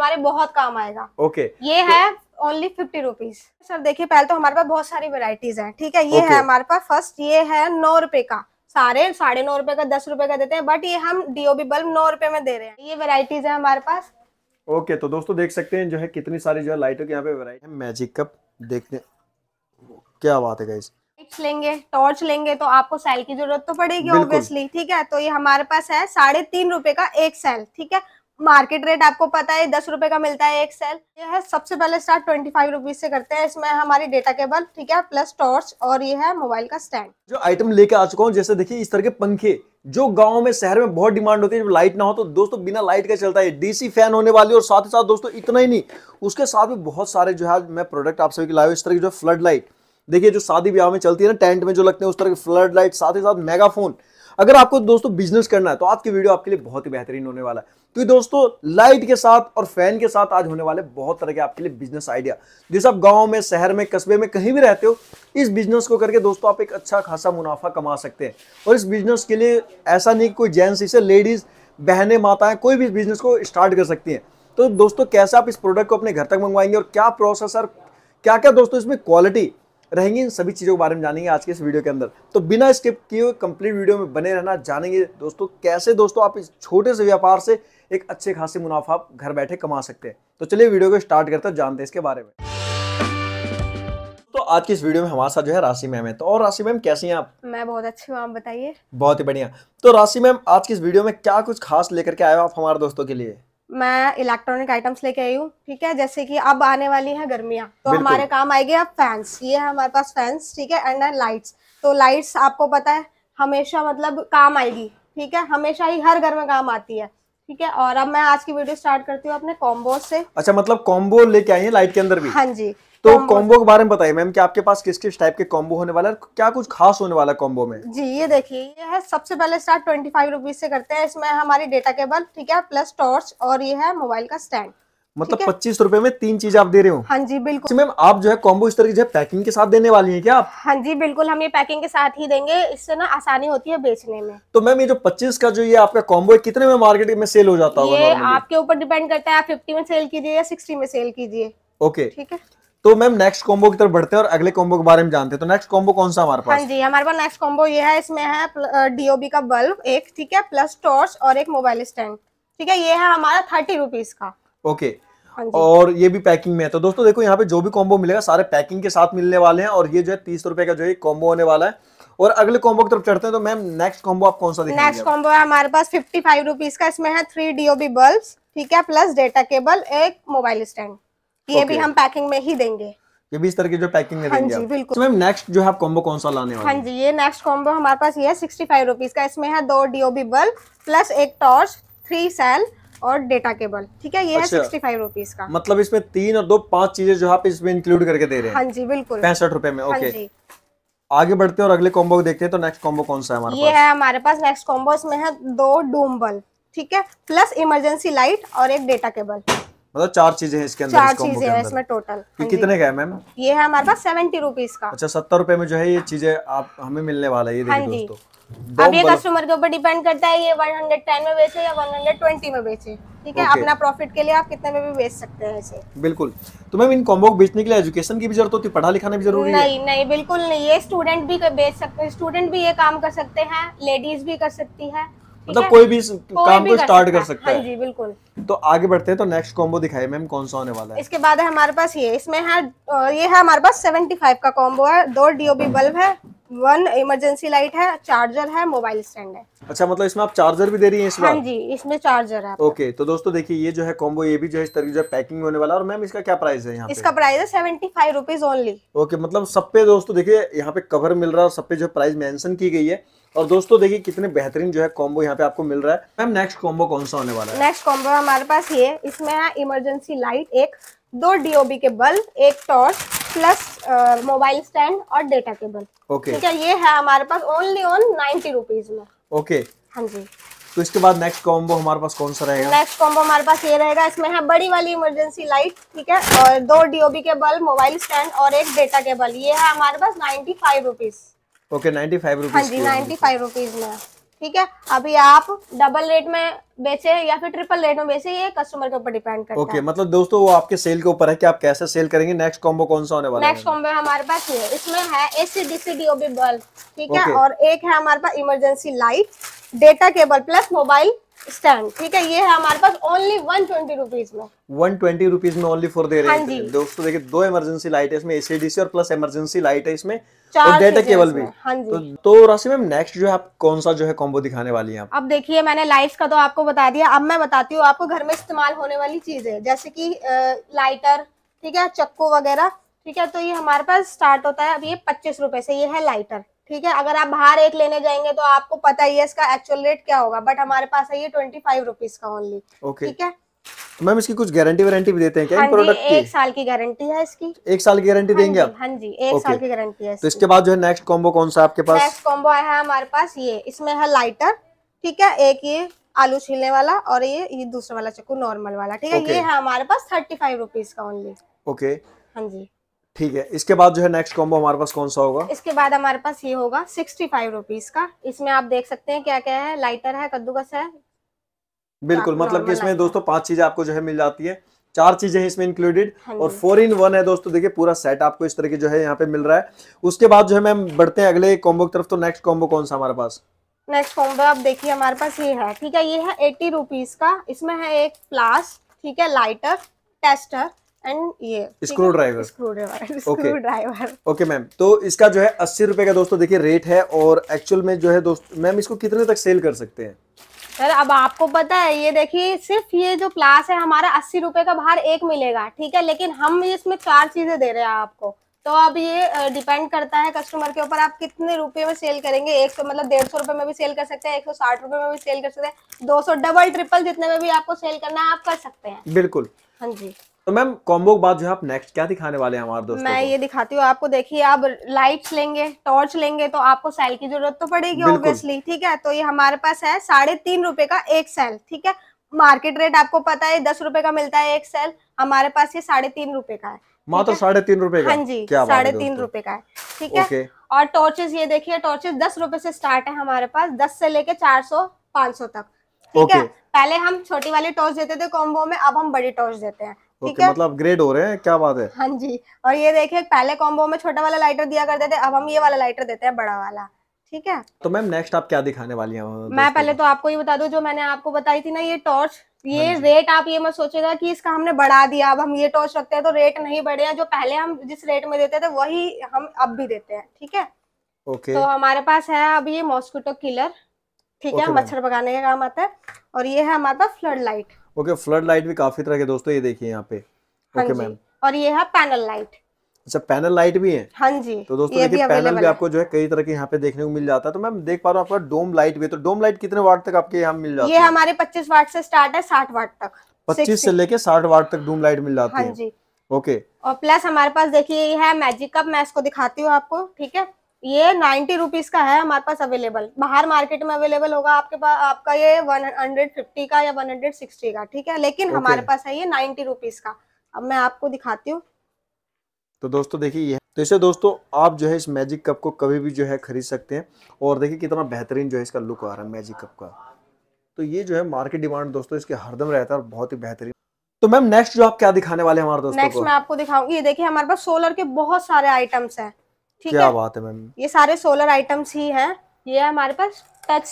हमारे बहुत काम आएगा ओके okay. ये तो, है ओनली फिफ्टी रुपीज सर देखिए पहले तो हमारे पास बहुत सारी वेराइटीज हैं ठीक है ये okay. है हमारे पास फर्स्ट ये है नौ रुपए का सारे साढ़े नौ रुपए का दस रुपए का देते हैं बट ये हम डीओबी बल्ब नौ रुपए में दे रहे हैं ये वेराइटीज है हमारे पास ओके okay, तो दोस्तों देख सकते हैं जो है कितनी सारी जो है लाइटों के यहाँ पे वेराइटी है मैजिक कप देखते क्या बात है गाइस लेंगे टॉर्च लेंगे तो आपको सेल की जरूरत तो पड़ेगी ऑब्वियसली ठीक है तो ये हमारे पास है साढ़े तीन रुपए का एक सेल ठीक है मार्केट रेट आपको पता है दस रुपए का मिलता है एक सेल ये है सबसे पहले स्टार्ट ट्वेंटी फाइव रुपीज से करते हैं इसमें हमारी डेटा केबल ठीक है प्लस टॉर्च और ये है मोबाइल का स्टैंड जो आइटम लेके आ चुका हूँ जैसे देखिए इस तरह के पंखे जो गांव में शहर में बहुत डिमांड होती है जब लाइट ना हो तो दोस्तों बिना लाइट का चलता है डीसी फैन होने वाली और साथ ही साथ दोस्तों इतना ही नहीं उसके साथ भी बहुत सारे जो है मैं प्रोडक्ट आप सभी लाए इस तरह की जो फ्लड लाइट देखिए जो शादी ब्याह में चलती है ना टेंट में जो लगते हैं उस तरह की फ्लड लाइट साथ ही साथ मेगाफोन अगर आपको दोस्तों बिजनेस करना है तो आज की वीडियो आपके लिए बहुत ही बेहतरीन होने वाला है क्योंकि तो दोस्तों लाइट के साथ और फैन के साथ आज होने वाले बहुत तरह के आपके लिए बिजनेस आइडिया जैसे आप गाँव में शहर में कस्बे में कहीं भी रहते हो इस बिजनेस को करके दोस्तों आप एक अच्छा खासा मुनाफा कमा सकते हैं और इस बिजनेस के लिए ऐसा नहीं कोई जेंट्स इसे लेडीज बहनें माताएं कोई भी बिजनेस को स्टार्ट कर सकती हैं तो दोस्तों कैसे आप इस प्रोडक्ट को अपने घर तक मंगवाएंगे और क्या प्रोसेसर क्या क्या दोस्तों इसमें क्वालिटी रहेंगी इन सभी चीज़ों के बारे में जानेंगे आज के इस वीडियो के अंदर तो बिना स्किप किए हुए कंप्लीट वीडियो में बने रहना जानेंगे दोस्तों कैसे दोस्तों आप इस छोटे से व्यापार से एक अच्छे खासे मुनाफा घर बैठे कमा सकते हैं तो चलिए वीडियो को स्टार्ट करते हैं जानते हैं इसके बारे में तो आज की इस वीडियो में हमारे साथ जो है राशि मैम है तो और राशि मैम कैसी हैं आप मैं बहुत अच्छी हूँ आप बताइए बहुत ही बढ़िया तो राशि मैम आज की इस वीडियो में क्या कुछ खास लेकर के आए हो आप हमारे दोस्तों के लिए मैं इलेक्ट्रॉनिक आइटम्स लेके आई हूँ ठीक है जैसे कि अब आने वाली है गर्मियाँ तो हमारे काम आएगी अब फैंस ये है हमारे पास फैंस ठीक है एंड लाइट्स तो लाइट्स आपको पता है हमेशा मतलब काम आएगी ठीक है हमेशा ही हर घर में काम आती है ठीक है और अब मैं आज की वीडियो स्टार्ट करती हूँ अपने कॉम्बो से अच्छा मतलब कॉम्बो लेके आई है लाइट के अंदर भी हाँ जी तो कॉम्बो के बारे में बताइए मैम कि आपके पास किस किस टाइप के कॉम्बो होने वाला है क्या कुछ खास होने वाला है कॉम्बो में जी ये देखिए ये है सबसे पहले स्टार्ट ट्वेंटी फाइव रुपीज से करते हैं इसमें हमारी डेटा केबल ठीक है प्लस टॉर्च और ये है मोबाइल का स्टैंड मतलब पच्चीस रूपए में तीन चीज आप दे रहे हो हाँ जी बिल्कुल मैम आप जो है कॉम्बो इस तरह की जो है पैकिंग के साथ देने वाली है क्या आप हाँ जी बिल्कुल हम ये पैकिंग के साथ ही देंगे इससे ना आसानी होती है बेचने में तो मैम ये जो पच्चीस का जो ये आपका कॉम्बो है कितने में मार्केट में सेल हो जाता है आपके ऊपर डिपेंड करता है आप फिफ्टी में सेल कीजिए या सिक्सटी में सेल कीजिए ओके ठीक है तो मैम नेक्स्ट कॉम्बो की तरफ बढ़ते हैं और अगले कॉम्बो के बारे में जानते हैं तो नेक्स्ट कॉम्बो कौन सा हमारे पास हाँ जी हमारे पास नेक्स्ट कॉम्बो ये है इसमें है डीओबी का बल्ब एक ठीक है प्लस टॉर्च और एक मोबाइल स्टैंड ठीक है ये है हमारा थर्टी रुपीज का ओके हाँ और ये भी पैकिंग में है तो दोस्तों देखो यहाँ पे जो भी कॉम्बो मिलेगा सारे पैकिंग के साथ मिलने वाले हैं और ये जो है तीस रुपए का जो है कॉम्बो होने वाला है और अगले कॉम्बो की तरफ चढ़ते हैं तो मैम नेक्स्ट कॉम्बो आप कौन सा नेक्स्ट कॉम्बो है हमारे पास फिफ्टी फाइव रुपीज का इसमें है थ्री डीओबी बल्ब ठीक है प्लस डेटा केबल एक मोबाइल स्टैंड ये okay. भी हम पैकिंग में ही देंगे ये भी इस तरह की जो पैकिंग में हाँ देंगे बिल्कुल तो मैम नेक्स्ट जो है कॉम्बो कौन सा लाने वाले हाँ जी ये नेक्स्ट कॉम्बो हमारे पास ये सिक्सटी फाइव रुपीज का इसमें है दो डीओबी बल्ब प्लस एक टॉर्च थ्री सेल और डेटा केबल ठीक है ये अच्छा, है सिक्सटी फाइव रुपीज का मतलब इसमें तीन और दो पांच चीजें जो आप इसमें इंक्लूड करके दे रहे हैं हाँ जी बिल्कुल पैंसठ रुपए में ओके हाँ आगे बढ़ते हैं और अगले कॉम्बो देखते हैं तो नेक्स्ट कॉम्बो कौन सा है हमारे ये है हमारे पास नेक्स्ट कॉम्बो इसमें है दो डूम बल्ब ठीक है प्लस इमरजेंसी लाइट और एक डेटा केबल मतलब चार चीजें हैं इसके अंदर चार चीजें हैं इसमें टोटल हाँ कितने का है मैम ये है हमारे पास सेवेंटी रुपीज का अच्छा सत्तर रूपए में जो है ये चीजें आप हमें मिलने वाला है ये हाँ देखिए दोस्तों अब ये कस्टमर के ऊपर डिपेंड करता है ये 110 में बेचे या 120 में बेचे ठीक है अपना प्रॉफिट के लिए आप कितने में भी बेच सकते हैं इसे बिल्कुल तो मैम इन कॉम्बो को बेचने के लिए एजुकेशन की भी जरूरत होती है पढ़ा लिखाना भी जरूरी है नहीं नहीं बिल्कुल नहीं ये स्टूडेंट भी बेच सकते हैं स्टूडेंट भी ये काम कर सकते हैं लेडीज भी कर सकती है मतलब कोई भी काम को स्टार्ट कर सकता हाँ है जी बिल्कुल तो आगे बढ़ते हैं तो नेक्स्ट कॉम्बो दिखाई मैम कौन सा होने वाला है इसके बाद है हमारे पास ये इसमें है ये है हमारे पास सेवेंटी फाइव का कॉम्बो है दो डीओबी बल्ब है वन इमरजेंसी लाइट है चार्जर है मोबाइल स्टैंड है अच्छा मतलब इसमें आप चार्जर भी दे रही हैं इस हाँ जी इसमें चार्जर है ओके तो दोस्तों देखिए ये जो है कॉम्बो ये भी जो है इस तरह जो पैकिंग होने वाला और मैम इसका क्या प्राइस है यहाँ इसका प्राइस है seventy five rupees only okay मतलब सब पे दोस्तों देखिए यहाँ पे कवर मिल रहा है और सब पे जो प्राइस मेंशन की गई है और दोस्तों देखिए कितने बेहतरीन जो है कॉम्बो यहाँ पे आपको मिल रहा है मैम नेक्स्ट कॉम्बो कौन सा होने वाला है नेक्स्ट कॉम्बो हमारे पास ये इसमें है इमरजेंसी लाइट एक दो डीओबी के बल्ब एक टॉर्च प्लस मोबाइल स्टैंड और डेटा केबल ओके ठीक है ये है हमारे पास ओनली ऑन नाइन्टी रुपीज में ओके हाँ जी तो इसके बाद नेक्स्ट कॉम्बो हमारे पास कौन सा रहेगा नेक्स्ट कॉम्बो हमारे पास ये रहेगा इसमें है बड़ी वाली इमरजेंसी लाइट ठीक है और दो डीओबी के बल्ब मोबाइल स्टैंड और एक डेटा केबल ये है हमारे पास ninety five rupees okay ninety five rupees ninety five rupees में ठीक है अभी आप डबल रेट में बेचे या फिर ट्रिपल रेट में बेचे ये कस्टमर के ऊपर डिपेंड करता okay, है ओके मतलब दोस्तों वो आपके सेल के ऊपर है कि आप कैसे सेल करेंगे नेक्स्ट कॉम्बो कौन सा होने वाला है नेक्स्ट कॉम्बो हमारे पास ये इसमें है एसीडीसी डीओबी बल्ब ठीक okay. है और एक है हमारे पास emergency light data cable plus mobile stand ठीक है ये है हमारे पास ओनली वन ट्वेंटी रुपीज में वन ट्वेंटी रुपीज में ओनली फोर दे रहे हैं हाँ दोस्तों देखिए दो इमरजेंसी लाइट है इसमें एसीडीसी और प्लस इमरजेंसी लाइट है इसमें डेटा केबल भी हाँ जी। तो, तो राशि मैम नेक्स्ट जो है आप कौन सा जो है कॉम्बो दिखाने वाली हैं आप अब देखिए मैंने लाइट्स का तो आपको बता दिया अब मैं बताती हूँ आपको घर में इस्तेमाल होने वाली चीज है जैसे की लाइटर ठीक है चक्कू वगैरह ठीक है तो ये हमारे पास स्टार्ट होता है अब ये पच्चीस रूपए से ये है लाइटर ठीक है अगर आप बाहर एक लेने जाएंगे तो आपको पता ही है इसका एक्चुअल रेट क्या होगा बट हमारे पास है ये ट्वेंटी फाइव रुपीज का ओनली ठीक है तो मैम इसकी कुछ गारंटी वारंटी भी देते हैं क्या इन प्रोडक्ट हाँ की एक साल की गारंटी है इसकी एक साल की गारंटी हाँ देंगे आप हाँ जी एक साल की गारंटी है तो इसके बाद जो है नेक्स्ट कॉम्बो कौन सा आपके पास नेक्स्ट कॉम्बो है हमारे पास ये इसमें है लाइटर ठीक है एक ये आलू छीलने वाला और ये ये दूसरा वाला चक्कू नॉर्मल वाला ठीक है ये है हमारे पास थर्टी फाइव रुपीज का ओनली ओके हाँ जी ठीक है इसके बाद जो है नेक्स्ट कॉम्बो हमारे पास कौन सा होगा इसके बाद हमारे पास ये होगा सिक्सटी फाइव रुपीज का इसमें आप देख सकते हैं क्या क्या है लाइटर है कद्दूकस है बिल्कुल मतलब कि इसमें दोस्तों पांच चीजें आपको जो है मिल जाती है चार चीजें हैं इसमें इंक्लूडेड हाँ और फोर इन वन है दोस्तों देखिए पूरा सेट आपको इस तरह की जो है यहाँ पे मिल रहा है उसके बाद जो है मैम बढ़ते हैं अगले कॉम्बो की तरफ तो नेक्स्ट कॉम्बो कौन सा हमारे पास नेक्स्ट कॉम्बो आप देखिए हमारे पास ये है ठीक है ये है एट्टी रुपीज का इसमें है एक प्लास ठीक है लाइटर टेस्टर एंड ये screwdriver screwdriver okay ma'am तो इसका जो है अस्सी रुपए का दोस्तों देखिए रेट है और एक्चुअल में जो है दोस्तों मैम इसको कितने तक सेल कर सकते हैं सर अब आपको पता है ये देखिए सिर्फ ये जो प्लास है हमारा अस्सी रुपए का बाहर एक मिलेगा ठीक है लेकिन हम इसमें चार चीजें दे रहे हैं आपको तो अब ये डिपेंड करता है कस्टमर के ऊपर आप कितने रुपए में सेल करेंगे एक सौ मतलब डेढ़ सौ रुपए में भी सेल कर सकते हैं एक सौ साठ रुपए में भी सेल कर सकते हैं दो सौ डबल ट्रिपल जितने में भी आपको सेल करना है आप कर सकते हैं बिल्कुल हाँ जी तो मैम कॉम्बो के बाद जो है आप नेक्स्ट क्या दिखाने वाले हैं हमारे दोस्तों मैं ये दिखाती हूँ आपको देखिए आप लाइट्स लेंगे टॉर्च लेंगे तो आपको सेल की जरूरत तो पड़ेगी ऑब्वियसली ठीक है तो ये हमारे पास है साढ़े तीन रूपए का एक सेल ठीक है मार्केट रेट आपको पता है दस रुपए का मिलता है एक सेल हमारे पास ये साढ़े तीन रूपए का है मात्र साढ़े तीन रूपए का हाँ जी साढ़े तीन रूपए का है ठीक है और टॉर्चेस ये देखिए टॉर्चेस दस रूपए से स्टार्ट है हमारे पास दस से लेके चार सौ पांच सौ तक ठीक है पहले हम छोटी वाली टॉर्च देते थे कॉम्बो में अब हम बड़ी टॉर्च देते हैं ओके okay, मतलब ग्रेड हो रहे हैं क्या बात है हाँ जी और ये देखिए पहले कॉम्बो में छोटा वाला लाइटर दिया करते थे अब हम ये वाला लाइटर देते हैं बड़ा वाला ठीक है तो मैम नेक्स्ट आप क्या दिखाने वाली हैं मैं पहले तो आपको ये बता दूं जो मैंने आपको बताई थी ना ये टॉर्च ये हाँ रेट आप ये मत सोचेगा कि इसका हमने बढ़ा दिया अब हम ये टॉर्च रखते हैं तो रेट नहीं बढ़े हैं जो पहले हम जिस रेट में देते थे वही हम अब भी देते हैं ठीक है ओके तो हमारे पास है अब ये मॉस्किटो किलर ठीक है मच्छर भगाने का काम आता है और ये है हमारा flood light okay flood light भी काफी तरह के दोस्तों ये देखिए यहाँ पे हाँ ओके मैम और ये है पैनल लाइट अच्छा पैनल लाइट भी है हाँ जी तो दोस्तों देखिए पैनल भी आपको जो है कई तरह के यहाँ पे देखने को मिल जाता है तो मैम देख पा रहा हूँ आपका डोम लाइट भी तो डोम लाइट कितने वाट तक आपके यहाँ मिल जाता है ये हमारे पच्चीस वाट से स्टार्ट है साठ वाट तक पच्चीस से लेके साठ वाट तक डोम लाइट मिल जाती हाँ है ओके और प्लस हमारे पास देखिए ये है मैजिक कप मैं इसको दिखाती हूँ आपको ठीक है ये नाइन्टी रुपीज का है हमारे पास अवेलेबल बाहर मार्केट में अवेलेबल होगा आपके पास आपका ये वन हंड्रेड फिफ्टी का या वन हंड्रेड सिक्सटी का ठीक है लेकिन okay. हमारे पास है ये नाइन्टी रुपीज का अब मैं आपको दिखाती हूँ तो दोस्तों देखिए ये तो इसे दोस्तों आप जो है इस मैजिक कप को कभी भी जो है खरीद सकते हैं और देखिए कितना बेहतरीन जो है इसका लुक आ रहा है मैजिक कप का तो ये जो है मार्केट डिमांड दोस्तों इसके हरदम रहता है और बहुत ही बेहतरीन तो मैम नेक्स्ट जो आप क्या दिखाने वाले हमारे दोस्तों नेक्स्ट मैं आपको दिखाऊंगी ये देखिए हमारे पास सोलर के बहुत सारे आइटम्स हैं ठीक क्या है? बात है मैम ये सारे सोलर आइटम्स ही हैं ये है हमारे पास touch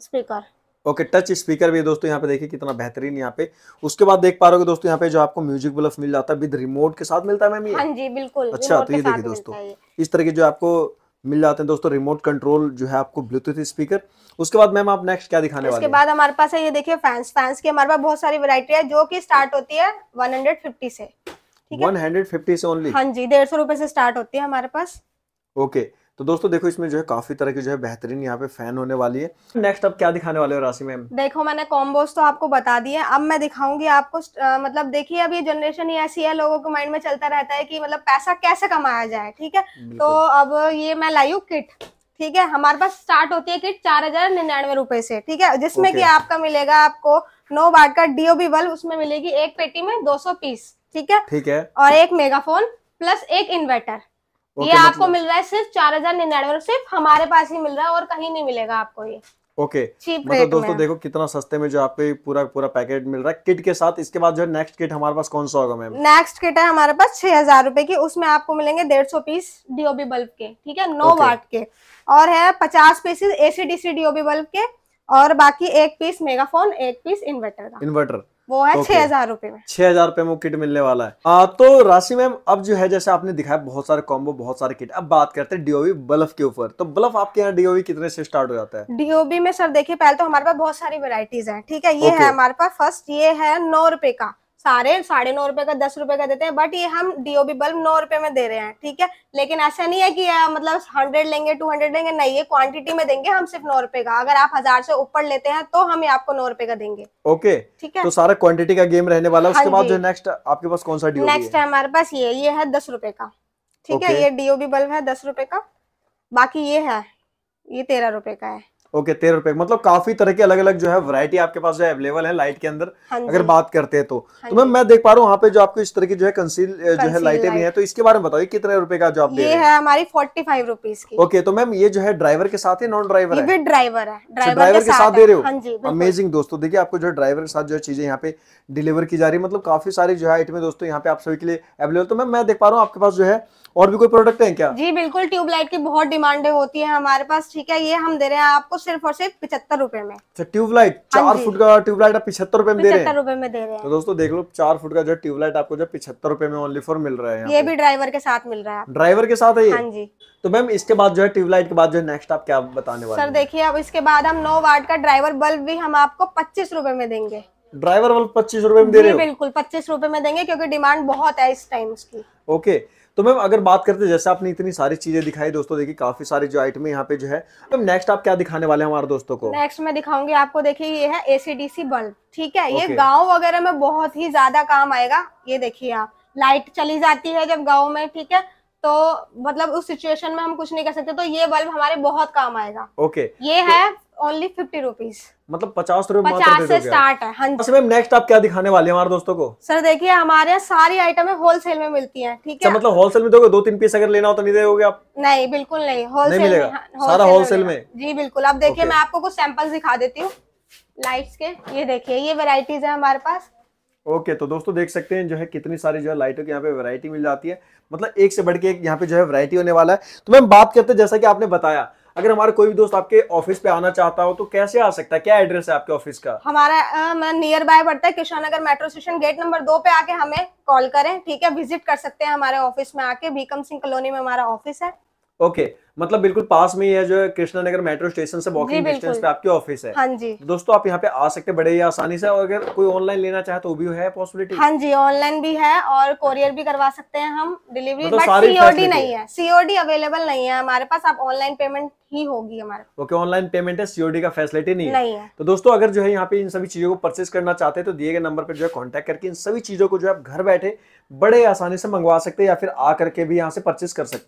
speaker okay touch speaker भी दोस्तों यहाँ पे देखिए कितना बेहतरीन यहाँ पे उसके बाद देख पा रहे हो दोस्तों यहाँ पे जो आपको म्यूजिक बल्फ मिल जाता है विद रिमोट के साथ मिलता है मैम ये हाँ जी बिल्कुल अच्छा तो ये देखिए दोस्तों इस तरह के जो आपको मिल जाते हैं दोस्तों रिमोट कंट्रोल जो है आपको ब्लूटूथ स्पीकर उसके बाद मैम आप नेक्स्ट क्या दिखाने वाले उसके बाद हमारे पास है ये देखिए फैंस फैंस की हमारे पास बहुत सारी वैरायटी है जो कि स्टार्ट होती है 150 से से ओनली हाँ जी डेढ़ सौ रुपए से स्टार्ट होती है हमारे पास ओके तो दोस्तों देखो इसमें जो है काफी तरह की जो है बेहतरीन यहाँ पे फैन होने वाली है नेक्स्ट अब क्या दिखाने वाले हो राशि मैम देखो मैंने कॉम्बोस तो आपको बता दिए अब मैं दिखाऊंगी आपको मतलब देखिए अब ये जनरेशन ही ऐसी है लोगों के माइंड में चलता रहता है कि मतलब पैसा कैसे कमाया जाए ठीक है तो अब ये मैं लाई हूँ किट ठीक है हमारे पास स्टार्ट होती है किट चार हजार निन्यानवे रुपए से ठीक है जिसमें कि आपका मिलेगा आपको नो बाट का डीओबी बल्ब उसमें मिलेगी एक पेटी में दो सौ पीस ठीक है ठीक है और एक मेगाफोन प्लस एक इन्वर्टर ये आपको मतलब- मिल रहा है सिर्फ चार हजार निन्यानवे सिर्फ हमारे पास ही मिल रहा है और कहीं नहीं मिलेगा आपको ये ओके okay. मतलब दोस्तों देखो कितना सस्ते में जो आपको पूरा पूरा पैकेट मिल रहा है किट के साथ इसके बाद जो है नेक्स्ट किट हमारे पास कौन सा होगा मैम नेक्स्ट किट है हमारे पास छह हजार रूपए की उसमें आपको मिलेंगे डेढ़ सौ पीस डीओबी बल्ब के ठीक है नौ वाट के और है पचास पीसेस डीसी डीओबी बल्ब के और बाकी एक पीस मेगाफोन एक पीस इन्वर्टर का इन्वर्टर वो है छह हजार रूपए में छह हजार रूपए में किट मिलने वाला है आ, तो राशि मैम अब जो है जैसे आपने दिखाया बहुत सारे कॉम्बो बहुत सारे किट अब बात करते हैं डीओवी बल्फ के ऊपर तो बल्फ आपके यहाँ डीओवी कितने से स्टार्ट हो जाता है डीओवी में सर देखिए पहले तो हमारे पास बहुत सारी वेराइटीज है ठीक है ये है हमारे पास फर्स्ट ये है नौ रूपये का सारे साढ़े नौ रुपए का दस रुपए का देते हैं बट ये हम डीओबी बल्ब नौ रुपए में दे रहे हैं ठीक है लेकिन ऐसा नहीं है कि आ, मतलब हंड्रेड लेंगे टू हंड्रेड लेंगे नहीं ये क्वांटिटी में देंगे हम सिर्फ नौ रुपए का अगर आप हजार से ऊपर लेते हैं तो हम आपको नौ रुपए का देंगे ओके ठीक है तो सारा क्वान्टिटी का गेम रहने वाला उसके हाँ बाद जो नेक्स्ट आपके पास कौन सा नेक्स्ट है हमारे पास ये ये है दस रुपए का ठीक है ये डीओबी बल्ब है दस रुपए का बाकी ये है ये तेरह रुपए का है ओके तेरह रुपए मतलब काफी तरह की अलग अलग जो है वरायटी आपके पास जो है अवेलेबल है लाइट के अंदर हाँ अगर बात करते हैं तो हाँ तो मैम मैं देख पा रहा हूँ यहाँ पे जो आपको इस तरह की जो है कंसील जो है लाइटें भी है तो इसके बारे में बताइए कितने रुपए का जो आप ये है हमारी फोर्टी फाइव रुपीज की ओके तो मैम ये जो है ड्राइवर के साथ है नॉन ड्राइवर है ड्राइवर है ड्राइवर के साथ दे रहे हो अमेजिंग हाँ दोस्तों देखिए आपको जो है ड्राइवर के साथ जो है चीजें यहाँ पे डिलीवर की जा रही है मतलब काफी सारी जो है आइटमें दोस्तों यहाँ पे आप सभी के लिए अवेलेबल तो मैम मैं देख पा रहा हूँ आपके पास जो है और भी कोई प्रोडक्ट है क्या जी बिल्कुल ट्यूबलाइट की बहुत डिमांड होती है हमारे पास ठीक है ये हम दे रहे हैं आपको सिर्फ और सिर्फ पिछहत्तर रूपए में अच्छा, ट्यूबलाइट हाँ चार फुट का ट्यूबलाइट आप पिछहत्तर रूपए में दे रहे हैं रूपए में दे रहे हैं तो दोस्तों देख लो चार फुट का जो ट्यूबलाइट आपको जो पिछहत्तर रूपए में ओनली फॉर मिल रहा है ये भी ड्राइवर के साथ मिल रहा है ड्राइवर के साथ है हाँ जी तो मैम इसके बाद जो है ट्यूबलाइट के बाद जो नेक्स्ट आप क्या बताने वाले सर देखिए अब इसके बाद हम नौ वार्ड का ड्राइवर बल्ब भी हम आपको पच्चीस रूपए में देंगे ड्राइवर बल्ब पच्चीस रूपए में दे रहे हैं बिल्कुल पच्चीस रूपए में देंगे क्योंकि डिमांड बहुत है इस टाइम की ओके okay. तो मैम अगर बात करते जैसे आपने इतनी सारी चीजें दिखाई दोस्तों देखिए काफी सारी जो आइटम यहाँ पे जो है तो नेक्स्ट आप क्या दिखाने वाले हमारे दोस्तों को नेक्स्ट मैं दिखाऊंगी आपको देखिए ये है एसीडीसी बल्ब ठीक है ये गाँव वगैरह में बहुत ही ज्यादा काम आएगा ये देखिए आप लाइट चली जाती है जब गाँव में ठीक है तो मतलब उस सिचुएशन में हम कुछ नहीं कर सकते तो ये बल्ब हमारे बहुत काम आएगा ओके okay. ये है ओनली फिफ्टी रुपीज मतलब पचास रूपए पचास से स्टार्ट है हाँ जी मैम अच्छा, नेक्स्ट आप क्या दिखाने वाले हमारे दोस्तों को सर देखिए हमारे यहाँ सारी आइटम होलसेल में मिलती हैं ठीक अच्छा, है मतलब होलसेल में दोगे दो तीन पीस अगर लेना हो तो नहीं दोगे आप नहीं बिल्कुल नहीं होलसेल में हाँ, सारा होलसेल में जी बिल्कुल आप देखिए मैं आपको कुछ सैंपल दिखा देती हूँ लाइट्स के ये देखिए ये वेराइटीज है हमारे पास ओके okay, तो दोस्तों देख सकते हैं जो है कितनी सारी जो है लाइटों की यहाँ पे वैरायटी मिल जाती है मतलब एक से बढ़ के एक यहाँ पे जो है वैरायटी होने वाला है तो मैम बात करते हैं जैसा कि आपने बताया अगर हमारा कोई भी दोस्त आपके ऑफिस पे आना चाहता हो तो कैसे आ सकता है क्या एड्रेस है आपके ऑफिस का हमारा नियर बाय पड़ता है Kishan Nagar metro station gate number दो पे आके हमें कॉल करें ठीक है विजिट कर सकते हैं हमारे ऑफिस में आके बीकम सिंह कॉलोनी में हमारा ऑफिस है ओके मतलब बिल्कुल पास में ही है जो है कृष्णा नगर मेट्रो स्टेशन से वॉकिंग डिस्टेंस पे आपकी ऑफिस है हाँ जी दोस्तों आप यहाँ पे आ सकते हैं बड़े ही आसानी से और अगर कोई ऑनलाइन लेना चाहे तो भी है पॉसिबिलिटी हाँ जी ऑनलाइन भी है और कोरियर भी करवा सकते हैं हम डिलीवरी बट सीओडी नहीं है सीओडी अवेलेबल नहीं है हमारे पास आप ऑनलाइन पेमेंट ही होगी हमारे ओके ऑनलाइन पेमेंट है सीओडी का फैसिलिटी नहीं, है तो दोस्तों अगर जो है यहाँ पे इन सभी चीजों को परचेज करना चाहते हैं तो दिए गए नंबर पर जो है कॉन्टेक्ट करके इन सभी चीजों को जो है आप घर बैठे बड़े आसानी से मंगवा सकते हैं या फिर आ करके भी यहाँ से परचेज कर सकते हैं